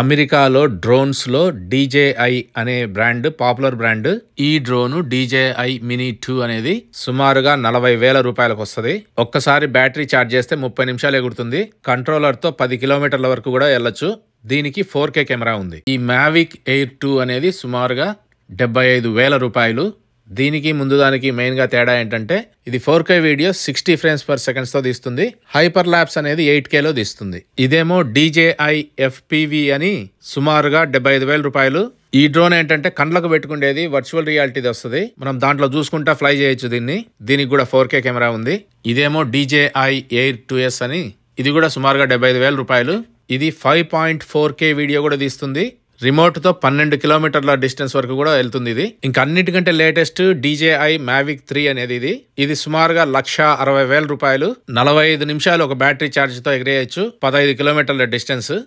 అమెరికాలో డ్రోన్స్లో డీజేఐ అనే బ్రాండ్ పాపులర్ బ్రాండ్ ఈ డ్రోను డీజేఐ మినీ టూ అనేది సుమారుగా నలభై వేల రూపాయలకు వస్తుంది ఒక్కసారి బ్యాటరీ ఛార్జ్ చేస్తే ముప్పై నిమిషాలు ఎగురుతుంది కంట్రోలర్తో పది కిలోమీటర్ల వరకు కూడా వెళ్ళొచ్చు దీనికి ఫోర్ కే కెమెరా ఉంది ఈ మ్యావిక్ ఎయిర్ టూ అనేది సుమారుగా డెబ్బై ఐదు వేల రూపాయలు దీనికి ముందు దానికి మెయిన్గా తేడా ఏంటంటే ఇది four K video sixty frames per సెకండ్స్తో తీస్తుంది హైపర్ ల్యాబ్స్ అనేది ఎయిట్ కేలో తీస్తుంది ఇదేమో డీజేఐ ఎఫ్పివి అని సుమారుగా డెబ్బై ఐదు వేల రూపాయలు ఈ డ్రోన్ ఏంటంటే కండ్లకు పెట్టుకుండేది వర్చువల్ రియాలిటీది వస్తుంది మనం దాంట్లో చూసుకుంటా ఫ్లై చేయొచ్చు దీన్ని దీనికి కూడా ఫోర్ కే కెమెరా ఉంది ఇదేమో డీజేఐ ఎయిర్ టూ ఎస్ అని ఇది కూడా సుమారుగా డెబ్బై ఐదు వేల రూపాయలు ఇది five point four K video కూడా తీస్తుంది రిమోట్ తో పన్నెండు కిలోమీటర్ల డిస్టెన్స్ వరకు కూడా వెళ్తుంది ఇది ఇంకా అన్నిటికంటే లేటెస్ట్ డీజేఐ మ్యావిక్ త్రీ అనేది ఇది ఇది సుమారుగా లక్ష అరవై వేల రూపాయలు నలభై ఐదు నిమిషాలు ఒక బ్యాటరీ తో ఎగిరేయచ్చు పదహైదు కిలోమీటర్ల డిస్టెన్స్